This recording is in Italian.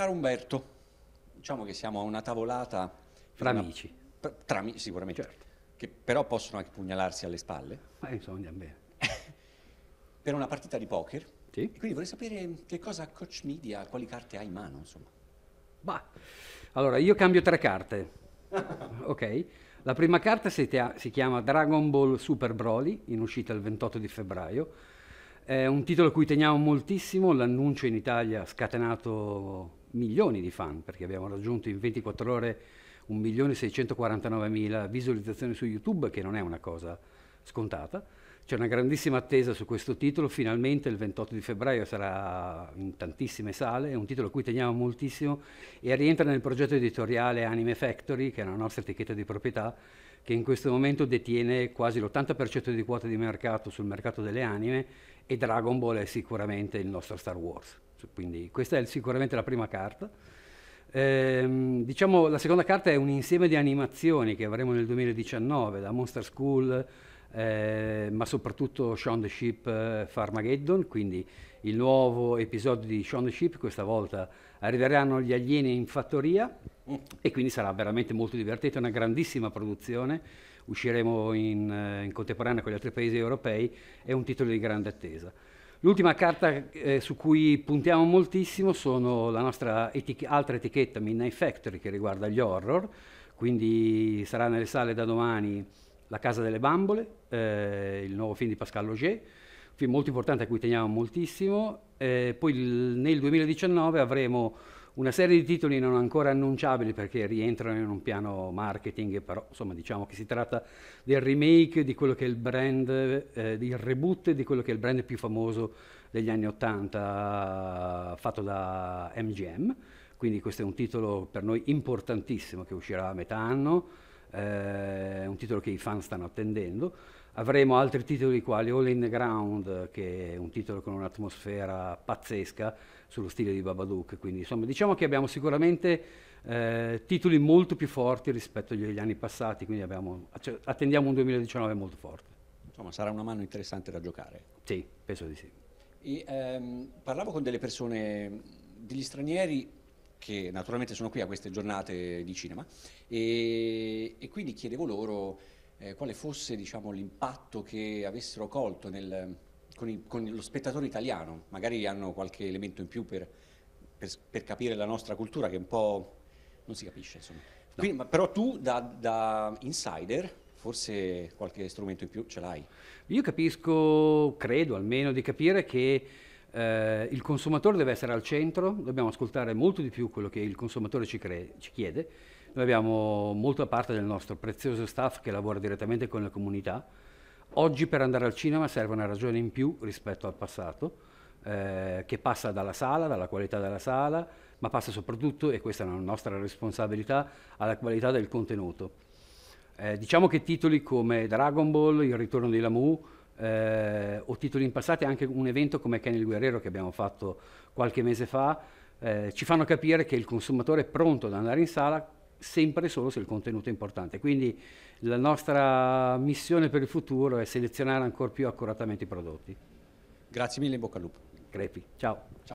Caro Umberto, diciamo che siamo a una tavolata... Fra una, amici. Tra amici, sicuramente. Certo. Che però possono anche pugnalarsi alle spalle. Ma insomma, andiamo bene. per una partita di poker. Sì. E quindi vorrei sapere che cosa Coach Media, quali carte ha in mano, insomma. Bah, allora io cambio tre carte. ok. La prima carta si, tia- si, chiama Dragon Ball Super Broly, in uscita il 28 di febbraio. È un titolo a cui teniamo moltissimo, l'annuncio in Italia ha scatenato milioni di fan, perché abbiamo raggiunto in 24 ore 1.649.000 visualizzazioni su YouTube, che non è una cosa scontata. C'è una grandissima attesa su questo titolo, finalmente il 28 di febbraio sarà in tantissime sale, è un titolo a cui teniamo moltissimo e rientra nel progetto editoriale Anime Factory, che è la nostra etichetta di proprietà, che in questo momento detiene quasi l'80% di quota di mercato sul mercato delle anime e Dragon Ball è sicuramente il nostro Star Wars. Cioè, quindi questa è sicuramente la prima carta. Ehm, diciamo, la seconda carta è un insieme di animazioni che avremo nel 2019, da Monster School, eh, ma soprattutto Shaun the Ship eh, Farmageddon, quindi il nuovo episodio di Shaun the Ship, questa volta arriveranno gli alieni in fattoria e quindi sarà veramente molto divertente, una grandissima produzione, usciremo in, eh, in contemporanea con gli altri paesi europei, è un titolo di grande attesa. L'ultima carta eh, su cui puntiamo moltissimo sono la nostra etic altra etichetta Midnight Factory che riguarda gli horror, quindi sarà nelle sale da domani La Casa delle Bambole, eh, il nuovo film di Pascal Loger, un film molto importante a cui teniamo moltissimo. Eh, poi il, nel 2019 avremo una serie di titoli non ancora annunciabili perché rientrano in un piano marketing, però insomma diciamo che si tratta del remake di quello che è il brand, eh, il reboot di quello che è il brand più famoso degli anni 80 fatto da MGM, quindi questo è un titolo per noi importantissimo che uscirà a metà anno, eh, un titolo che i fan stanno attendendo. Avremo altri titoli quali All in the Ground, che è un titolo con un'atmosfera pazzesca sullo stile di Babadook, quindi insomma diciamo che abbiamo sicuramente eh, titoli molto più forti rispetto agli anni passati, quindi abbiamo, cioè, attendiamo un 2019 molto forte. Insomma sarà una mano interessante da giocare. Sì, penso di sì. E, ehm, parlavo con delle persone, degli stranieri che naturalmente sono qui a queste giornate di cinema e, e quindi chiedevo loro eh, quale fosse diciamo, l'impatto che avessero colto nel, con, il, con, lo spettatore italiano, magari hanno qualche elemento in più per, per, per capire la nostra cultura che un po' non si capisce insomma. No. Quindi, però tu da, da insider forse qualche strumento in più ce l'hai. Io capisco, credo almeno di capire che eh, il consumatore deve essere al centro, dobbiamo ascoltare molto di più quello che il consumatore ci, ci chiede. Noi abbiamo molta parte del nostro prezioso staff che lavora direttamente con le comunità. Oggi per andare al cinema serve una ragione in più rispetto al passato. Eh, che passa dalla sala, dalla qualità della sala, ma passa soprattutto, e questa è una nostra responsabilità, alla qualità del contenuto. Eh, diciamo che titoli come Dragon Ball, Il ritorno di Lamu, eh, o titoli in passato e anche un evento come Ken il Guerriero che abbiamo fatto qualche mese fa, eh, ci fanno capire che il consumatore è pronto ad andare in sala sempre e solo se il contenuto è importante. Quindi la nostra missione per il futuro è selezionare ancora più accuratamente i prodotti. Grazie mille, in bocca al lupo. Crepi, ciao. ciao.